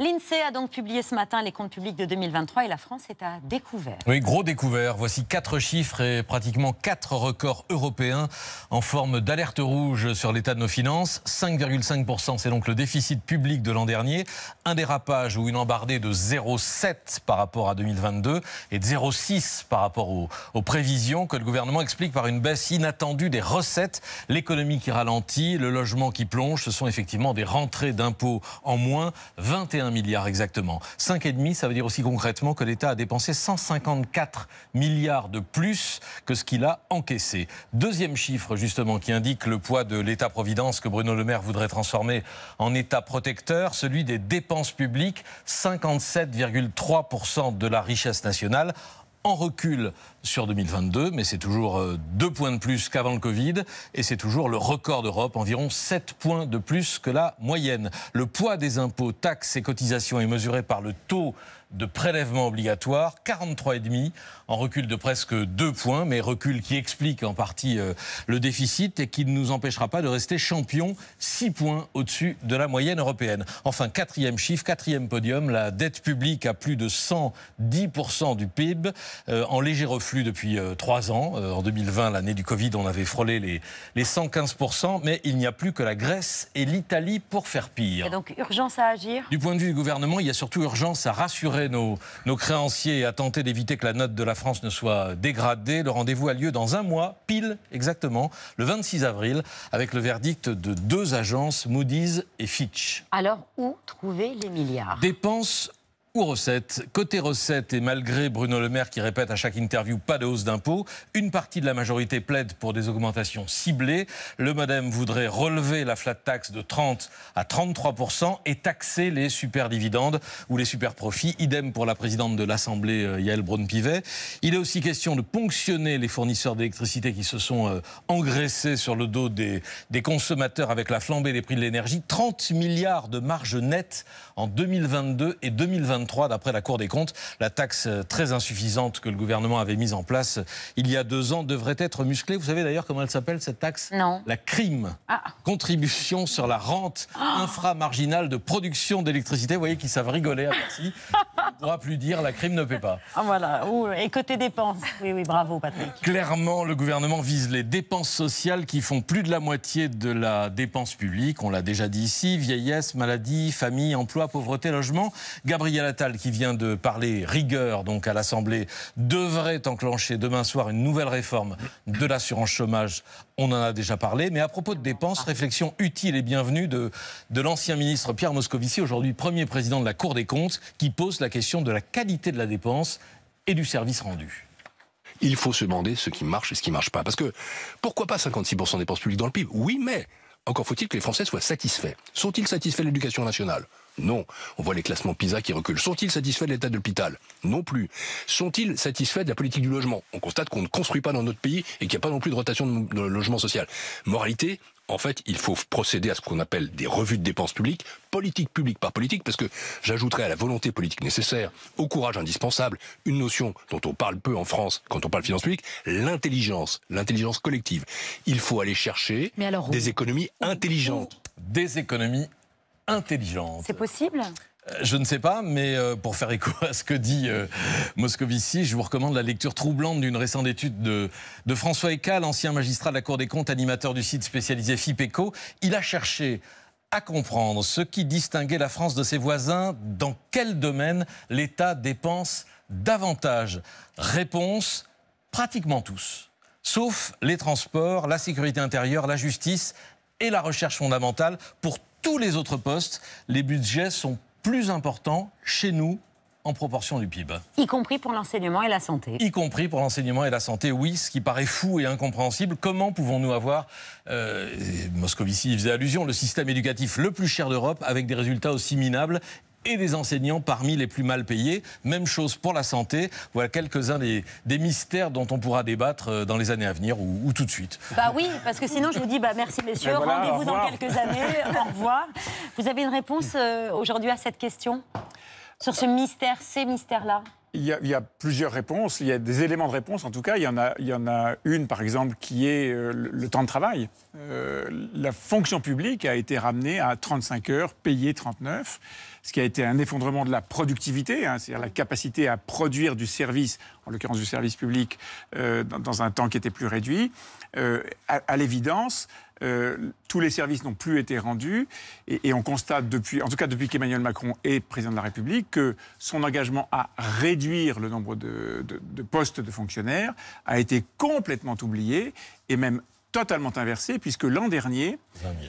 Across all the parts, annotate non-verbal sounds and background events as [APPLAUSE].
L'INSEE a donc publié ce matin les comptes publics de 2023 et la France est à découvert. Oui, gros découvert. Voici quatre chiffres et pratiquement quatre records européens en forme d'alerte rouge sur l'état de nos finances. 5,5%, c'est donc le déficit public de l'an dernier. Un dérapage ou une embardée de 0,7 par rapport à 2022 et de 0,6 par rapport aux, aux prévisions que le gouvernement explique par une baisse inattendue des recettes. L'économie qui ralentit, le logement qui plonge, ce sont effectivement des rentrées d'impôts en moins. 21 1 milliard exactement. 5,5, ça veut dire aussi concrètement que l'État a dépensé 154 milliards de plus que ce qu'il a encaissé. Deuxième chiffre, justement, qui indique le poids de l'État-providence que Bruno Le Maire voudrait transformer en État protecteur, celui des dépenses publiques, 57,3% de la richesse nationale en recul sur 2022, mais c'est toujours euh, deux points de plus qu'avant le Covid, et c'est toujours le record d'Europe, environ 7 points de plus que la moyenne. Le poids des impôts, taxes et cotisations est mesuré par le taux de prélèvements obligatoires, 43,5 en recul de presque 2 points, mais recul qui explique en partie euh, le déficit et qui ne nous empêchera pas de rester champion 6 points au-dessus de la moyenne européenne. Enfin, quatrième chiffre, quatrième podium, la dette publique à plus de 110% du PIB, euh, en léger reflux depuis 3 euh, ans. en 2020, l'année du Covid, on avait frôlé les, les 115%, mais il n'y a plus que la Grèce et l'Italie pour faire pire. Et donc urgence à agir Du point de vue du gouvernement, il y a surtout urgence à rassurer nos, créanciers et à tenter d'éviter que la note de la France ne soit dégradée. Le rendez-vous a lieu dans un mois, pile exactement, le 26 avril, avec le verdict de deux agences, Moody's et Fitch. Alors, où trouver les milliards Dépenses ou recettes. Côté recettes, et malgré Bruno Le Maire qui répète à chaque interview pas de hausse d'impôts, une partie de la majorité plaide pour des augmentations ciblées. Le Modem voudrait relever la flat tax de 30 à 33 et taxer les super dividendes ou les super profits. Idem pour la présidente de l'Assemblée, euh, Yael Braun-Pivet. Il est aussi question de ponctionner les fournisseurs d'électricité qui se sont euh, engraissés sur le dos des, des consommateurs avec la flambée des prix de l'énergie. 30 milliards de marge nette en 2022 et 2023 d'après la Cour des comptes. La taxe euh, très insuffisante que le gouvernement avait mise en place euh, il y a deux ans devrait être musclée. Vous savez d'ailleurs comment elle s'appelle cette taxe Non. La crime. Ah. Contribution sur la rente oh. inframarginale de production d'électricité. Vous voyez qu'ils savent rigoler à [LAUGHS] on ne pourra plus dire la crime ne paie pas. Ah, voilà, et côté dépenses. Oui, oui, bravo Patrick. Clairement, le gouvernement vise les dépenses sociales qui font plus de la moitié de la dépense publique. On l'a déjà dit ici, vieillesse, maladie, famille, emploi, pauvreté, logement. Gabriel Attal, qui vient de parler rigueur donc à l'Assemblée, devrait enclencher demain soir une nouvelle réforme de l'assurance chômage. On en a déjà parlé, mais à propos de dépenses, réflexion utile et bienvenue de, de l'ancien ministre Pierre Moscovici, aujourd'hui premier président de la Cour des comptes, qui pose la question de la qualité de la dépense et du service rendu il faut se demander ce qui marche et ce qui ne marche pas. Parce que pourquoi pas 56% de dépenses publiques dans le PIB Oui, mais encore faut-il que les Français soient satisfaits. Sont-ils satisfaits de l'éducation nationale Non. On voit les classements PISA qui reculent. Sont-ils satisfaits de l'état de l'hôpital Non plus. Sont-ils satisfaits de la politique du logement On constate qu'on ne construit pas dans notre pays et qu'il n'y a pas non plus de rotation de logement social. Moralité, en fait, il faut procéder à ce qu'on appelle des revues de dépenses publiques, politique publique par politique, parce que j'ajouterais à la volonté politique nécessaire, au courage indispensable, une notion dont on parle peu en France quand on parle finance publique, l'intelligence, l'intelligence collective. Il faut aller chercher des économies intelligentes. Des économies intelligentes. C'est possible euh, je ne sais pas, mais euh, pour faire écho à ce que dit euh, Moscovici, je vous recommande la lecture troublante d'une récente étude de, François Eka, ancien magistrat de la Cour des comptes, animateur du site spécialisé FIPECO. Il a cherché à comprendre ce qui distinguait la France de ses voisins, dans quel domaine l'État dépense davantage. Réponse, pratiquement tous, sauf les transports, la sécurité intérieure, la justice et la recherche fondamentale. Pour tous les autres postes, les budgets sont plus important chez nous en proportion du PIB. Y compris pour l'enseignement et la santé. Y compris pour l'enseignement et la santé, oui, ce qui paraît fou et incompréhensible. Comment pouvons-nous avoir, euh, Moscovici faisait allusion, le système éducatif le plus cher d'Europe avec des résultats aussi minables et des enseignants parmi les plus mal payés. Même chose pour la santé. Voilà quelques-uns des, mystères dont on pourra débattre euh, dans les années à venir ou, tout de suite. Bah oui, parce que sinon je vous dis bah merci messieurs, ben rendez-vous dans quelques années. [LAUGHS] au revoir. Vous avez une réponse euh, aujourd'hui à cette question sur ce mystère, ces mystères-là il y, a, plusieurs réponses, il y a des éléments de réponse en tout cas. Il y en a, une par exemple qui est euh, le, temps de travail. Euh, la fonction publique a été ramenée à 35 heures, payée 39, ce qui a été un effondrement de la productivité, hein, c'est-à-dire la capacité à produire du service, en l'occurrence du service public, euh, dans, un temps qui était plus réduit. à l'évidence, euh, tous les services n'ont plus été rendus. Et, on constate depuis, en tout cas depuis qu'Emmanuel Macron est président de la République, que son engagement à réduire le nombre de, postes de fonctionnaires a été complètement oublié et même totalement inversé, puisque l'an dernier,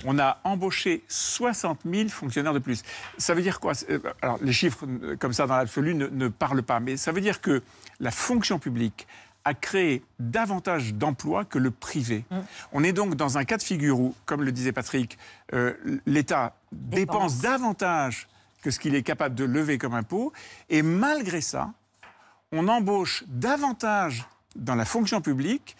on a embauché 60 000 fonctionnaires de plus. Ça veut dire quoi euh, Alors, les chiffres euh, comme ça dans l'absolu ne, ne, parlent pas, mais ça veut dire que la fonction publique, à créer davantage d'emplois que le privé. Mm. On est donc dans un cas de figure où, comme le disait Patrick, euh, l'État dépense. davantage que ce qu'il est capable de lever comme impôt, et malgré ça, on embauche davantage dans la fonction publique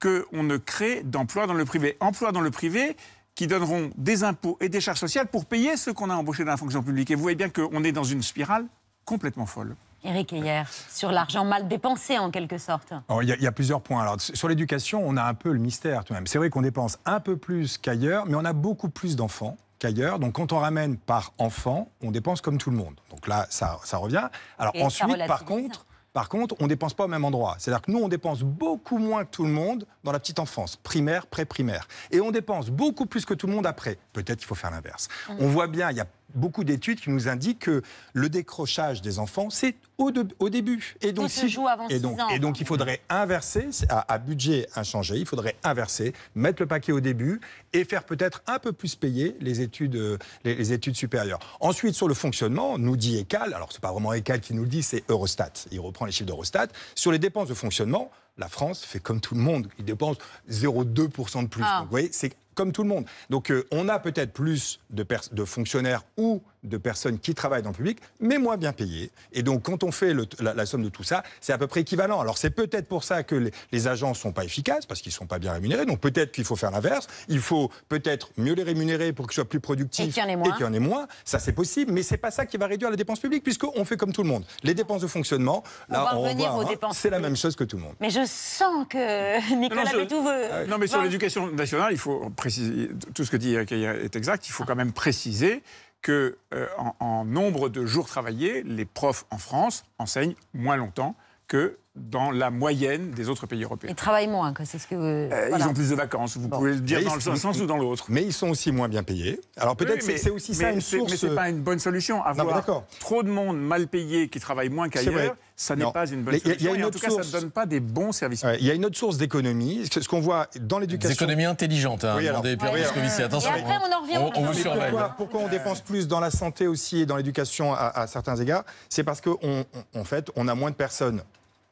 qu'on ne crée d'emplois dans le privé. Emplois dans le privé qui donneront des impôts et des charges sociales pour payer ceux qu'on a embauché dans la fonction publique. Et vous voyez bien qu'on est dans une spirale complètement folle. Éric hier sur l'argent mal dépensé en quelque sorte Il y, a plusieurs points. Alors, sur l'éducation, on a un peu le mystère tout de même. C'est vrai qu'on dépense un peu plus qu'ailleurs, mais on a beaucoup plus d'enfants qu'ailleurs. Donc quand on ramène par enfant, on dépense comme tout le monde. Donc là, ça, revient. Alors ensuite, par contre, par contre, on ne dépense pas au même endroit. C'est-à-dire que nous, on dépense beaucoup moins que tout le monde dans la petite enfance, primaire, pré-primaire. Et on dépense beaucoup plus que tout le monde après. Peut-être qu'il faut faire l'inverse. Mmh. On voit bien, il y a beaucoup d'études qui nous indiquent que le décrochage des enfants, c'est au, au, début. Et donc, si, joue avant et donc, Et donc, il faudrait inverser, à, budget inchangé, il faudrait inverser, mettre le paquet au début et faire peut-être un peu plus payer les études, euh, les, études supérieures. Ensuite, sur le fonctionnement, nous dit ECAL, alors c'est pas vraiment ECAL qui nous le dit, c'est Eurostat. Il reprend les chiffres d'Eurostat. Sur les dépenses de fonctionnement, la France fait comme tout le monde. Il dépense 0,2% de plus. Ah. Donc, vous voyez, c'est comme tout le monde. Donc euh, on a peut-être plus de, de fonctionnaires ou de personnes qui travaillent dans le public, mais moins bien payées. Et donc, quand on fait la, somme de tout ça, c'est à peu près équivalent. Alors, c'est peut-être pour ça que les, agents ne sont pas efficaces, parce qu'ils ne sont pas bien rémunérés. Donc, peut-être qu'il faut faire l'inverse. Il faut peut-être mieux les rémunérer pour qu'ils soient plus productifs et qu'il y, en ait moins. Ça, c'est possible, mais c'est pas ça qui va réduire la dépense publique, puisqu'on fait comme tout le monde. Les dépenses de fonctionnement, là, on, on hein, c'est la même chose que tout le monde. Mais je sens que Nicolas non, veut... Ah, non, mais sur l'éducation nationale, il faut préciser, tout ce que dit est exact, il faut quand même préciser que euh, en nombre de jours travaillés, les profs en France enseignent moins longtemps que dans la moyenne des autres pays européens. Ils travaillent moins, c'est ce que euh, Ils ont plus de vacances, vous pouvez le dire dans le sens ou dans l'autre. Mais ils sont aussi moins bien payés. Alors peut-être que c'est aussi ça une source... Mais ce n'est pas une bonne solution. Avoir trop de monde mal payé qui travaille moins qu'ailleurs, ça n'est pas une bonne solution. y a une en autre cas, ça ne donne pas des bons services. Il y a une autre source d'économie, ce qu'on voit dans l'éducation... Des économies intelligentes, hein, attention. après, on en revient... vous surveille. Pourquoi, on dépense plus dans la santé aussi et dans l'éducation à, à certains égards C'est parce qu'en fait, on a moins de personnes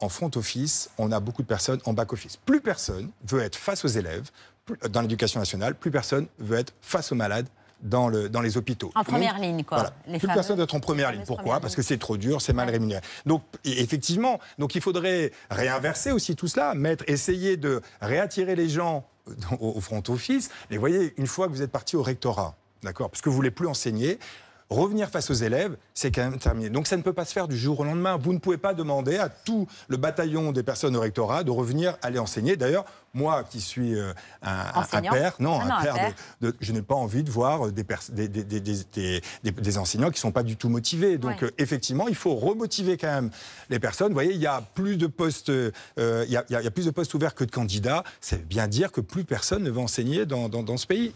en front office, on a beaucoup de personnes en back office. Plus personne veut être face aux élèves dans l'éducation nationale, plus personne veut être face aux malades dans, les hôpitaux. En première ligne, quoi. Plus personne personne être en première ligne. Pourquoi Parce que c'est trop dur, c'est mal rémunéré. Donc, effectivement, donc il faudrait réinverser aussi tout cela, mettre, essayer de réattirer les gens euh, au, front office. Et voyez, une fois que vous êtes parti au rectorat, d'accord, parce que vous ne voulez plus enseigner, revenir face aux élèves, c'est quand même terminé. Donc ça ne peut pas se faire du jour au lendemain. Vous ne pouvez pas demander à tout le bataillon des personnes au rectorat de revenir aller enseigner. D'ailleurs, moi qui suis euh, un, père, ah non, un, père je n'ai pas envie de voir des, enseignants qui ne sont pas du tout motivés. Donc euh, effectivement, il faut remotiver quand même les personnes. Vous voyez, il y a plus de postes, euh, il, y a, plus de postes ouverts que de candidats. C'est bien dire que plus personne ne veut enseigner dans ce pays.